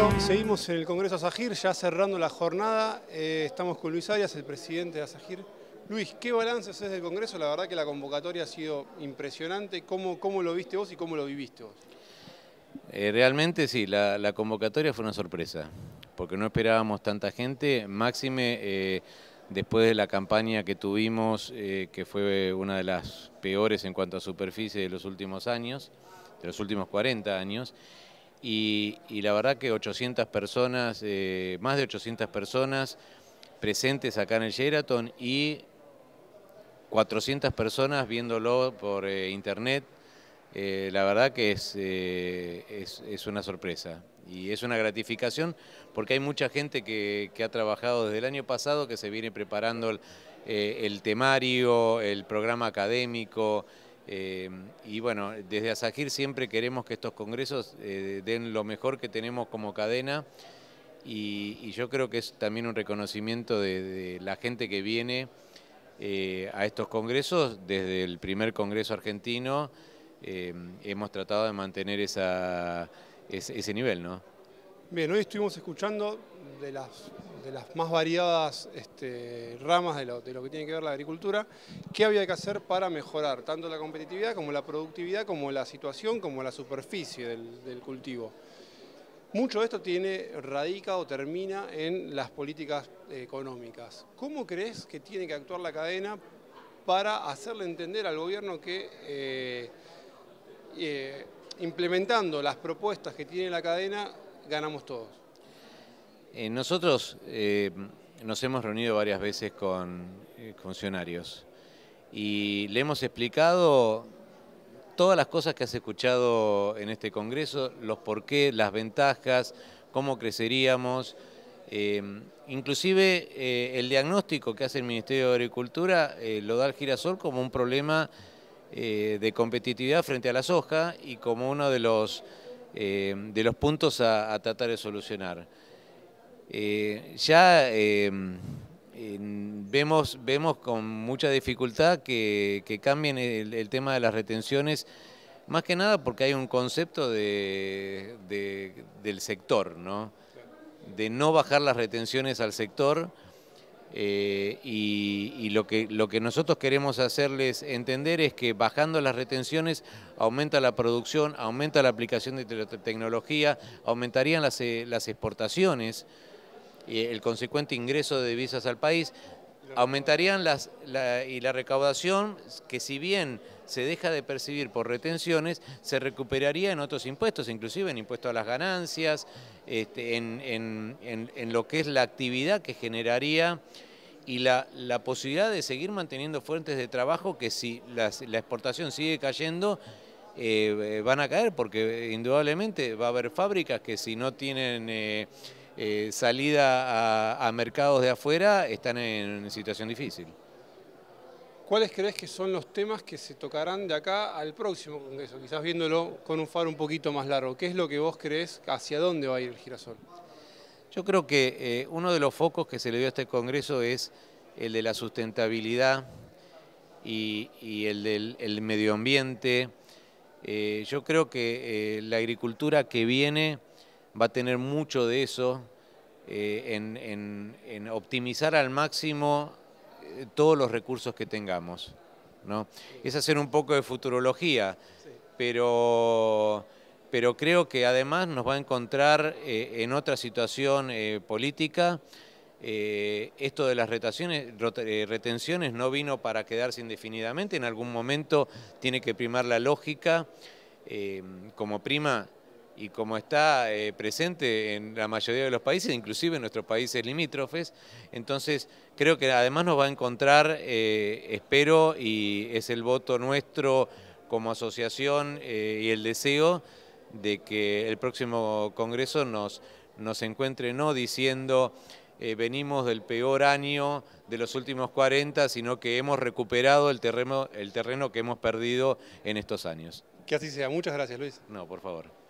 Bueno, seguimos en el Congreso Asagir, ya cerrando la jornada. Eh, estamos con Luis Arias, el presidente de Asagir. Luis, ¿qué balance haces del Congreso? La verdad que la convocatoria ha sido impresionante. ¿Cómo, cómo lo viste vos y cómo lo viviste vos? Eh, realmente sí, la, convocatoria fue una sorpresa, porque no esperábamos tanta gente. Máxime, eh, después de la campaña que tuvimos, que fue una de las peores en cuanto a superficie de los últimos años, de los últimos 40 años, y, la verdad que 800 personas, eh, más de 800 personas presentes acá en el Sheraton y 400 personas viéndolo por eh, internet, eh, la verdad que es, una sorpresa y es una gratificación porque hay mucha gente que, ha trabajado desde el año pasado que se viene preparando el temario, el programa académico, eh, y bueno, desde ASAGIR siempre queremos que estos congresos eh, den lo mejor que tenemos como cadena y, yo creo que es también un reconocimiento de, la gente que viene eh, a estos congresos. Desde el primer congreso argentino hemos tratado de mantener ese, ese nivel, ¿no? Bien, hoy estuvimos escuchando de las, más variadas este, ramas de lo, que tiene que ver la agricultura, qué había que hacer para mejorar tanto la competitividad como la productividad, como la situación, como la superficie del, cultivo. Mucho de esto tiene, radica o termina en las políticas económicas. ¿Cómo crees que tiene que actuar la cadena para hacerle entender al gobierno que... Eh, eh, implementando las propuestas que tiene la cadena, ganamos todos. Eh, nosotros eh, nos hemos reunido varias veces con eh, funcionarios y le hemos explicado todas las cosas que has escuchado en este Congreso, los por qué, las ventajas, cómo creceríamos, inclusive el diagnóstico que hace el Ministerio de Agricultura lo da el girasol como un problema de competitividad frente a la soja y como uno de los eh, de los puntos a, tratar de solucionar. Eh, ya eh, vemos, con mucha dificultad que, cambien el, tema de las retenciones, más que nada porque hay un concepto del sector, ¿no? de no bajar las retenciones al sector eh, y, lo, que, lo que nosotros queremos hacerles entender es que bajando las retenciones aumenta la producción, aumenta la aplicación de tecnología, aumentarían las, eh, las exportaciones, y el consecuente ingreso de divisas al país, aumentarían las, y la recaudación que si bien se deja de percibir por retenciones, se recuperaría en otros impuestos, inclusive en impuestos a las ganancias, este, en, en, en, lo que es la actividad que generaría y la, la posibilidad de seguir manteniendo fuentes de trabajo que si la exportación sigue cayendo, eh, eh, van a caer porque eh, indudablemente va a haber fábricas que si no tienen... Eh, salida a, mercados de afuera, están en situación difícil. ¿Cuáles crees que son los temas que se tocarán de acá al próximo Congreso? Quizás viéndolo con un faro un poquito más largo. ¿Qué es lo que vos crees hacia dónde va a ir el girasol? Yo creo que eh, uno de los focos que se le dio a este Congreso es el de la sustentabilidad y, el del medio ambiente. Eh, yo creo que la agricultura que viene va a tener mucho de eso eh, en, optimizar al máximo eh, todos los recursos que tengamos. ¿no? Es hacer un poco de futurología, pero, pero creo que además nos va a encontrar eh, en otra situación política. esto de las retenciones no vino para quedarse indefinidamente, en algún momento tiene que primar la lógica, como prima y como está eh, presente en la mayoría de los países, inclusive en nuestros países limítrofes. Entonces, creo que además nos va a encontrar, eh, espero, y es el voto nuestro como asociación eh, y el deseo de que el próximo Congreso nos, nos encuentre no diciendo venimos del peor año de los últimos 40, sino que hemos recuperado el terreno, el terreno que hemos perdido en estos años. Que así sea. Muchas gracias, Luis. No, por favor.